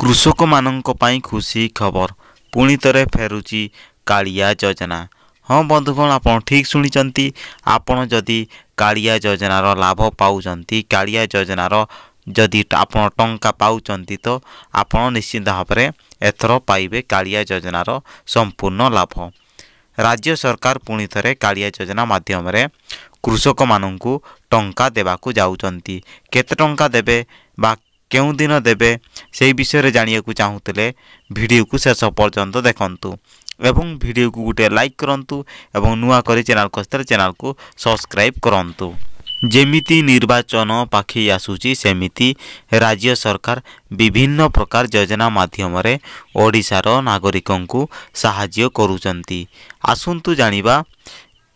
କୃଷକମାନଙ୍କ ପାଇଁ ଖୁସି ଖବର ପୁଣି ଥରେ ଫେରୁଛି କାଳିଆ ଯୋଜନା ହଁ ବନ୍ଧୁଗଣ ଆପଣ ଠିକ୍ ଶୁଣିଛନ୍ତି ଆପଣ ଯଦି କାଳିଆ ଯୋଜନାର ଲାଭ ପାଉଛନ୍ତି କାଳିଆ ଯୋଜନାର ଯଦି ଆପଣ ଟଙ୍କା ପାଉଛନ୍ତି ତ ଆପଣ ନିଶ୍ଚିନ୍ତ ଭାବରେ ଏଥର ପାଇବେ କାଳିଆ ଯୋଜନାର ସମ୍ପୂର୍ଣ୍ଣ ଲାଭ ରାଜ୍ୟ ସରକାର ପୁଣି ଥରେ କାଳିଆ ଯୋଜନା ମାଧ୍ୟମରେ କୃଷକମାନଙ୍କୁ ଟଙ୍କା ଦେବାକୁ ଯାଉଛନ୍ତି କେତେ ଟଙ୍କା ଦେବେ ବା କେଉଁଦିନ ଦେବେ ସେହି ବିଷୟରେ ଜାଣିବାକୁ ଚାହୁଁଥିଲେ ଭିଡ଼ିଓକୁ ଶେଷ ପର୍ଯ୍ୟନ୍ତ ଦେଖନ୍ତୁ ଏବଂ ଭିଡ଼ିଓକୁ ଗୋଟିଏ ଲାଇକ୍ କରନ୍ତୁ ଏବଂ ନୂଆ କରି ଚ୍ୟାନେଲ୍ ଖସିଥିଲେ ଚ୍ୟାନେଲ୍କୁ ସବସ୍କ୍ରାଇବ୍ କରନ୍ତୁ ଯେମିତି ନିର୍ବାଚନ ପାଖେଇ ଆସୁଛି ସେମିତି ରାଜ୍ୟ ସରକାର ବିଭିନ୍ନ ପ୍ରକାର ଯୋଜନା ମାଧ୍ୟମରେ ଓଡ଼ିଶାର ନାଗରିକଙ୍କୁ ସାହାଯ୍ୟ କରୁଛନ୍ତି ଆସନ୍ତୁ ଜାଣିବା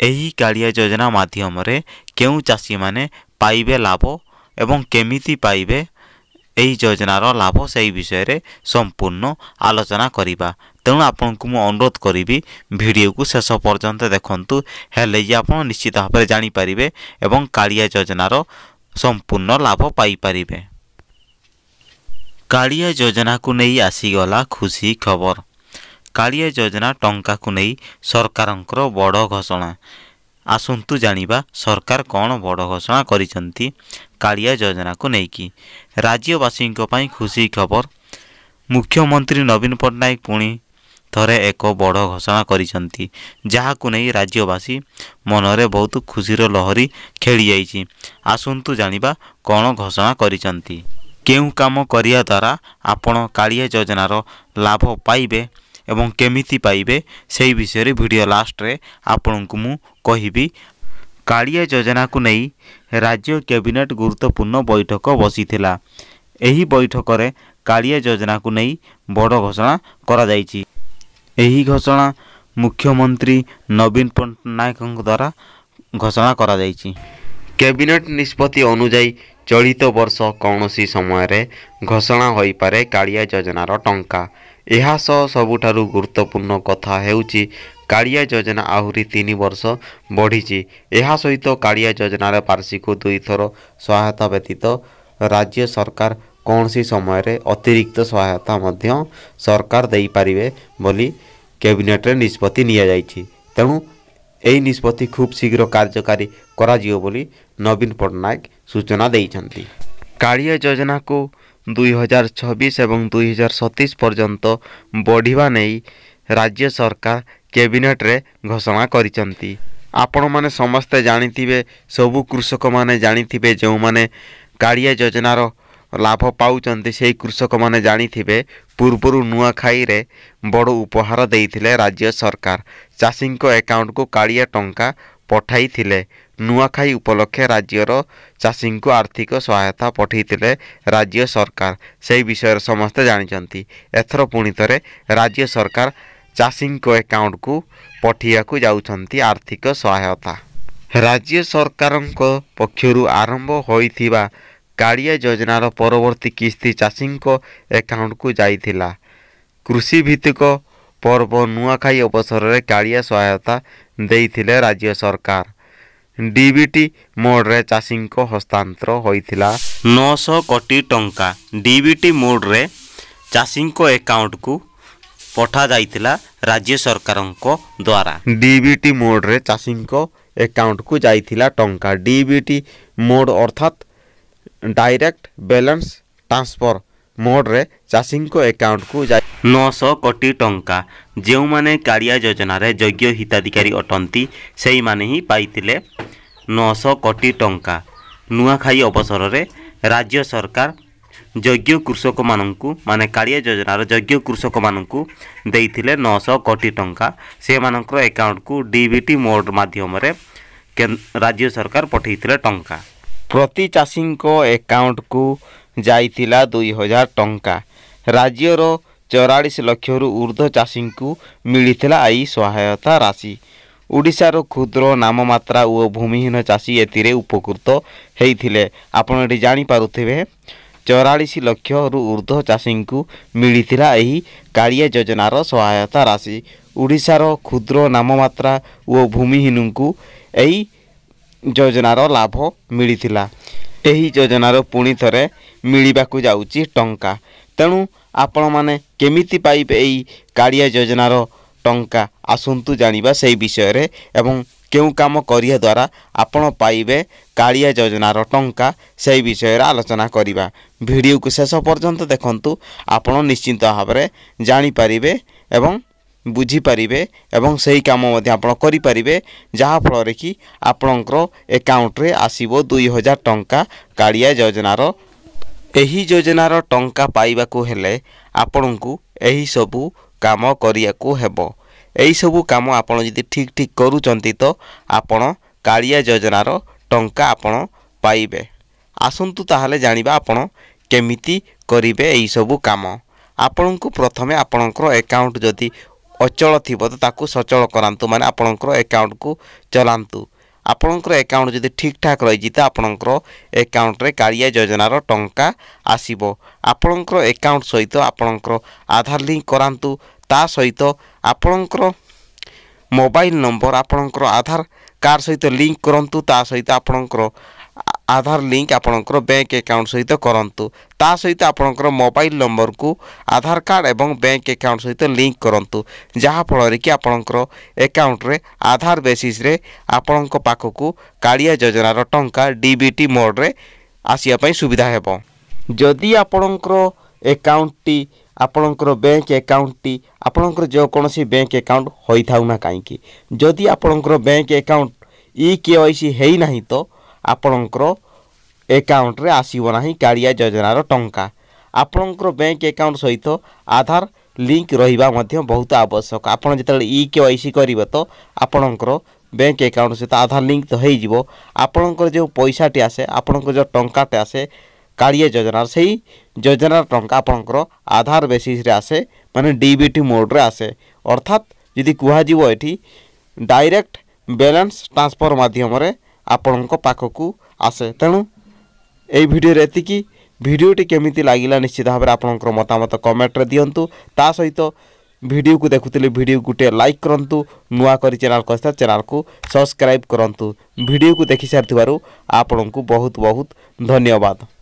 ଏହି କାଳିଆ ଯୋଜନା ମାଧ୍ୟମରେ କେଉଁ ଚାଷୀମାନେ ପାଇବେ ଲାଭ ଏବଂ କେମିତି ପାଇବେ ଏହି ଯୋଜନାର ଲାଭ ସେହି ବିଷୟରେ ସମ୍ପୂର୍ଣ୍ଣ ଆଲୋଚନା କରିବା ତେଣୁ ଆପଣଙ୍କୁ ମୁଁ ଅନୁରୋଧ କରିବି ଭିଡ଼ିଓକୁ ଶେଷ ପର୍ଯ୍ୟନ୍ତ ଦେଖନ୍ତୁ ହେଲେ ଯେ ଆପଣ ନିଶ୍ଚିତ ଭାବରେ ଜାଣିପାରିବେ ଏବଂ କାଳିଆ ଯୋଜନାର ସମ୍ପୂର୍ଣ୍ଣ ଲାଭ ପାଇପାରିବେ କାଳିଆ ଯୋଜନାକୁ ନେଇ ଆସିଗଲା ଖୁସି ଖବର କାଳିଆ ଯୋଜନା ଟଙ୍କାକୁ ନେଇ ସରକାରଙ୍କର ବଡ଼ ଘୋଷଣା ଆସନ୍ତୁ ଜାଣିବା ସରକାର କ'ଣ ବଡ଼ ଘୋଷଣା କରିଛନ୍ତି କାଳିଆ ଯୋଜନାକୁ ନେଇକି ରାଜ୍ୟବାସୀଙ୍କ ପାଇଁ ଖୁସି ଖବର ମୁଖ୍ୟମନ୍ତ୍ରୀ ନବୀନ ପଟ୍ଟନାୟକ ପୁଣି ଥରେ ଏକ ବଡ଼ ଘୋଷଣା କରିଛନ୍ତି ଯାହାକୁ ନେଇ ରାଜ୍ୟବାସୀ ମନରେ ବହୁତ ଖୁସିର ଲହରୀ ଖେଳିଯାଇଛି ଆସନ୍ତୁ ଜାଣିବା କ'ଣ ଘୋଷଣା କରିଛନ୍ତି କେଉଁ କାମ କରିବା ଦ୍ୱାରା ଆପଣ କାଳିଆ ଯୋଜନାର ଲାଭ ପାଇବେ ଏବଂ କେମିତି ପାଇବେ ସେହି ବିଷୟରେ ଭିଡ଼ିଓ ଲାଷ୍ଟରେ ଆପଣଙ୍କୁ ମୁଁ କହିବି କାଳିଆ ଯୋଜନାକୁ ନେଇ ରାଜ୍ୟ କ୍ୟାବିନେଟ୍ ଗୁରୁତ୍ୱପୂର୍ଣ୍ଣ ବୈଠକ ବସିଥିଲା ଏହି ବୈଠକରେ କାଳିଆ ଯୋଜନାକୁ ନେଇ ବଡ଼ ଘୋଷଣା କରାଯାଇଛି ଏହି ଘୋଷଣା ମୁଖ୍ୟମନ୍ତ୍ରୀ ନବୀନ ପଟ୍ଟନାୟକଙ୍କ ଦ୍ୱାରା ଘୋଷଣା କରାଯାଇଛି କ୍ୟାବିନେଟ୍ ନିଷ୍ପତ୍ତି ଅନୁଯାୟୀ ଚଳିତ ବର୍ଷ କୌଣସି ସମୟରେ ଘୋଷଣା ହୋଇପାରେ କାଳିଆ ଯୋଜନାର ଟଙ୍କା ଏହାସହ ସବୁଠାରୁ ଗୁରୁତ୍ୱପୂର୍ଣ୍ଣ କଥା ହେଉଛି କାଳିଆ ଯୋଜନା ଆହୁରି ତିନି ବର୍ଷ ବଢ଼ିଛି ଏହା ସହିତ କାଳିଆ ଯୋଜନାର ବାର୍ଷିକ ଦୁଇଥର ସହାୟତା ବ୍ୟତୀତ ରାଜ୍ୟ ସରକାର କୌଣସି ସମୟରେ ଅତିରିକ୍ତ ସହାୟତା ମଧ୍ୟ ସରକାର ଦେଇପାରିବେ ବୋଲି କ୍ୟାବିନେଟ୍ରେ ନିଷ୍ପତ୍ତି ନିଆଯାଇଛି ତେଣୁ ଏହି ନିଷ୍ପତ୍ତି ଖୁବ୍ ଶୀଘ୍ର କାର୍ଯ୍ୟକାରୀ କରାଯିବ ବୋଲି ନବୀନ ପଟ୍ଟନାୟକ ସୂଚନା ଦେଇଛନ୍ତି କାଳିଆ ଯୋଜନାକୁ ଦୁଇ ହଜାର ଛବିଶ ଏବଂ ଦୁଇ ହଜାର ସତେଇଶ ପର୍ଯ୍ୟନ୍ତ ବଢ଼ିବା ନେଇ ରାଜ୍ୟ ସରକାର କ୍ୟାବିନେଟ୍ରେ ଘୋଷଣା କରିଛନ୍ତି ଆପଣମାନେ ସମସ୍ତେ ଜାଣିଥିବେ ସବୁ କୃଷକମାନେ ଜାଣିଥିବେ ଯେଉଁମାନେ କାଳିଆ ଯୋଜନାର ଲାଭ ପାଉଛନ୍ତି ସେହି କୃଷକମାନେ ଜାଣିଥିବେ ପୂର୍ବରୁ ନୂଆଖାଇରେ ବଡ଼ ଉପହାର ଦେଇଥିଲେ ରାଜ୍ୟ ସରକାର ଚାଷୀଙ୍କ ଆକାଉଣ୍ଟକୁ କାଳିଆ ଟଙ୍କା ପଠାଇଥିଲେ ନୂଆଖାଇ ଉପଲକ୍ଷେ ରାଜ୍ୟର ଚାଷୀଙ୍କୁ ଆର୍ଥିକ ସହାୟତା ପଠାଇଥିଲେ ରାଜ୍ୟ ସରକାର ସେହି ବିଷୟରେ ସମସ୍ତେ ଜାଣିଛନ୍ତି ଏଥର ପୁଣି ଥରେ ରାଜ୍ୟ ସରକାର ଚାଷୀଙ୍କ ଆକାଉଣ୍ଟକୁ ପଠାଇବାକୁ ଯାଉଛନ୍ତି ଆର୍ଥିକ ସହାୟତା ରାଜ୍ୟ ସରକାରଙ୍କ ପକ୍ଷରୁ ଆରମ୍ଭ ହୋଇଥିବା କାଳିଆ ଯୋଜନାର ପରବର୍ତ୍ତୀ କିସ୍ତି ଚାଷୀଙ୍କ ଆକାଉଣ୍ଟକୁ ଯାଇଥିଲା କୃଷି ଭିତ୍ତିକ ପର୍ବ ନୂଆଖାଇ ଅବସରରେ କାଳିଆ ସହାୟତା ଦେଇଥିଲେ ରାଜ୍ୟ ସରକାର ডিবিটি ମୋଡ଼ରେ ଚାଷୀଙ୍କ ହସ୍ତାନ୍ତର ହୋଇଥିଲା ନଅଶହ କୋଟି ଟଙ୍କା ଡିବିଟି ମୋଡ଼ରେ ଚାଷୀଙ୍କ ଏକାଉଣ୍ଟକୁ ପଠାଯାଇଥିଲା ରାଜ୍ୟ ସରକାରଙ୍କ ଦ୍ୱାରା ଡିବିଟି ମୋଡ଼ରେ ଚାଷୀଙ୍କ ଏକାଉଣ୍ଟକୁ ଯାଇଥିଲା ଟଙ୍କା ଡିବିଟି ମୋଡ଼ ଅର୍ଥାତ୍ ଡାଇରେକ୍ଟ ବ୍ୟାଲେନ୍ସ ଟ୍ରାନ୍ସଫର मोड्रे चाषी एकाउंट को नौश कोटी टंका जो मैंने काोजन यज्ञ हिताधिकारी अटंती से मैंने पाई नौश कोटी टंका नुआखाई अवसर में राज्य सरकार यज्ञ कृषक मान मान कालिया योजन योग्य कृषक मानू नौश कोटी टंका से मानकर एकाउंट को डीबीटी मोड मध्यम राज्य सरकार पठाई टाइम ପ୍ରତି ଚାଷୀଙ୍କ ଆକାଉଣ୍ଟକୁ ଯାଇଥିଲା ଦୁଇ ହଜାର ଟଙ୍କା ରାଜ୍ୟର ଚଉରାଳିଶ ଲକ୍ଷରୁ ଉର୍ଦ୍ଧ୍ୱ ଚାଷୀଙ୍କୁ ମିଳିଥିଲା ଏହି ସହାୟତା ରାଶି ଓଡ଼ିଶାର କ୍ଷୁଦ୍ର ନାମମାତ୍ରା ଓ ଭୂମିହୀନ ଚାଷୀ ଏଥିରେ ଉପକୃତ ହୋଇଥିଲେ ଆପଣ ଏଠି ଜାଣିପାରୁଥିବେ ଚଉରାଳିଶ ଲକ୍ଷରୁ ଉର୍ଦ୍ଧ୍ୱ ଚାଷୀଙ୍କୁ ମିଳିଥିଲା ଏହି କାଳିଆ ଯୋଜନାର ସହାୟତା ରାଶି ଓଡ଼ିଶାର କ୍ଷୁଦ୍ର ନାମମାତ୍ରା ଓ ଭୂମିହୀନଙ୍କୁ ଏହି ଯୋଜନାର ଲାଭ ମିଳିଥିଲା ଏହି ଯୋଜନାର ପୁଣି ଥରେ ମିଳିବାକୁ ଯାଉଛି ଟଙ୍କା ତେଣୁ ଆପଣମାନେ କେମିତି ପାଇବେ ଏହି କାଳିଆ ଯୋଜନାର ଟଙ୍କା ଆସନ୍ତୁ ଜାଣିବା ସେହି ବିଷୟରେ ଏବଂ କେଉଁ କାମ କରିବା ଦ୍ୱାରା ଆପଣ ପାଇବେ କାଳିଆ ଯୋଜନାର ଟଙ୍କା ସେହି ବିଷୟରେ ଆଲୋଚନା କରିବା ଭିଡ଼ିଓକୁ ଶେଷ ପର୍ଯ୍ୟନ୍ତ ଦେଖନ୍ତୁ ଆପଣ ନିଶ୍ଚିନ୍ତ ଭାବରେ ଜାଣିପାରିବେ ଏବଂ ବୁଝିପାରିବେ ଏବଂ ସେହି କାମ ମଧ୍ୟ ଆପଣ କରିପାରିବେ ଯାହାଫଳରେ କି ଆପଣଙ୍କର ଏକାଉଣ୍ଟରେ ଆସିବ ଦୁଇ ହଜାର ଟଙ୍କା କାଳିଆ ଯୋଜନାର ଏହି ଯୋଜନାର ଟଙ୍କା ପାଇବାକୁ ହେଲେ ଆପଣଙ୍କୁ ଏହିସବୁ କାମ କରିବାକୁ ହେବ ଏହିସବୁ କାମ ଆପଣ ଯଦି ଠିକ୍ ଠିକ୍ କରୁଛନ୍ତି ତ ଆପଣ କାଳିଆ ଯୋଜନାର ଟଙ୍କା ଆପଣ ପାଇବେ ଆସନ୍ତୁ ତାହେଲେ ଜାଣିବା ଆପଣ କେମିତି କରିବେ ଏହିସବୁ କାମ ଆପଣଙ୍କୁ ପ୍ରଥମେ ଆପଣଙ୍କର ଆକାଉଣ୍ଟ ଯଦି ଅଚଳ ଥିବ ତ ତାକୁ ସଚଳ କରାନ୍ତୁ ମାନେ ଆପଣଙ୍କର ଏକାଉଣ୍ଟକୁ ଚଲାନ୍ତୁ ଆପଣଙ୍କର ଏକାଉଣ୍ଟ ଯଦି ଠିକ୍ଠାକ୍ ରହିଛି ତ ଆପଣଙ୍କର ଏକାଉଣ୍ଟରେ କାଳିଆ ଯୋଜନାର ଟଙ୍କା ଆସିବ ଆପଣଙ୍କର ଏକାଉଣ୍ଟ ସହିତ ଆପଣଙ୍କର ଆଧାର ଲିଙ୍କ କରାନ୍ତୁ ତା ସହିତ ଆପଣଙ୍କର ମୋବାଇଲ ନମ୍ବର ଆପଣଙ୍କର ଆଧାର କାର୍ଡ଼ ସହିତ ଲିଙ୍କ କରନ୍ତୁ ତା ସହିତ ଆପଣଙ୍କର ଆଧାର ଲିଙ୍କ ଆପଣଙ୍କର ବ୍ୟାଙ୍କ ଆକାଉଣ୍ଟ ସହିତ କରନ୍ତୁ ତା ସହିତ ଆପଣଙ୍କର ମୋବାଇଲ ନମ୍ବରକୁ ଆଧାର କାର୍ଡ଼ ଏବଂ ବ୍ୟାଙ୍କ ଆକାଉଣ୍ଟ ସହିତ ଲିଙ୍କ କରନ୍ତୁ ଯାହାଫଳରେ କି ଆପଣଙ୍କର ଆକାଉଣ୍ଟରେ ଆଧାର ବେସିସ୍ରେ ଆପଣଙ୍କ ପାଖକୁ କାଳିଆ ଯୋଜନାର ଟଙ୍କା ଡିବିଟି ମୋଡ଼ରେ ଆସିବା ପାଇଁ ସୁବିଧା ହେବ ଯଦି ଆପଣଙ୍କର ଆକାଉଣ୍ଟଟି ଆପଣଙ୍କର ବ୍ୟାଙ୍କ ଆକାଉଣ୍ଟଟି ଆପଣଙ୍କର ଯେକୌଣସି ବ୍ୟାଙ୍କ ଆକାଉଣ୍ଟ ହୋଇଥାଉ ନା କାହିଁକି ଯଦି ଆପଣଙ୍କର bank account E K Y C ହେଇନାହିଁ ତ ଆପଣଙ୍କର ଏକାଉଣ୍ଟରେ ଆସିବ ନାହିଁ କାଳିଆ ଯୋଜନାର ଟଙ୍କା ଆପଣଙ୍କର ବ୍ୟାଙ୍କ ଏକାଉଣ୍ଟ ସହିତ ଆଧାର ଲିଙ୍କ ରହିବା ମଧ୍ୟ ବହୁତ ଆବଶ୍ୟକ ଆପଣ ଯେତେବେଳେ ଇ କେ ୱାଇ ସି କରିବେ ତ ଆପଣଙ୍କର ବ୍ୟାଙ୍କ ଏକାଉଣ୍ଟ ସହିତ ଆଧାର ଲିଙ୍କ ତ ହୋଇଯିବ ଆପଣଙ୍କର ଯେଉଁ ପଇସାଟି ଆସେ ଆପଣଙ୍କର ଯେଉଁ ଟଙ୍କାଟେ ଆସେ କାଳିଆ ଯୋଜନାର ସେଇ ଯୋଜନାର ଟଙ୍କା ଆପଣଙ୍କର ଆଧାର ବେସିସ୍ରେ ଆସେ ମାନେ ଡି ବି ଟି ମୋଡ଼ରେ ଆସେ ଅର୍ଥାତ୍ ଯଦି କୁହାଯିବ ଏଠି ଡାଇରେକ୍ଟ ବାଲାନ୍ସ ଟ୍ରାନ୍ସଫର୍ ମାଧ୍ୟମରେ ଆପଣଙ୍କ ପାଖକୁ ଆସେ ତେଣୁ ଏହି ଭିଡ଼ିଓରେ ଏତିକି ଭିଡ଼ିଓଟି କେମିତି ଲାଗିଲା ନିଶ୍ଚିତ ଭାବରେ ଆପଣଙ୍କର ମତାମତ କମେଣ୍ଟରେ ଦିଅନ୍ତୁ ତା ସହିତ ଭିଡ଼ିଓକୁ ଦେଖୁଥିଲେ ଭିଡ଼ିଓକୁ ଗୋଟିଏ ଲାଇକ୍ କରନ୍ତୁ ନୂଆ କରି ଚ୍ୟାନେଲ୍ କରିଥିବା ଚ୍ୟାନେଲ୍କୁ ସବସ୍କ୍ରାଇବ୍ କରନ୍ତୁ ଭିଡ଼ିଓକୁ ଦେଖିସାରିଥିବାରୁ ଆପଣଙ୍କୁ ବହୁତ ବହୁତ ଧନ୍ୟବାଦ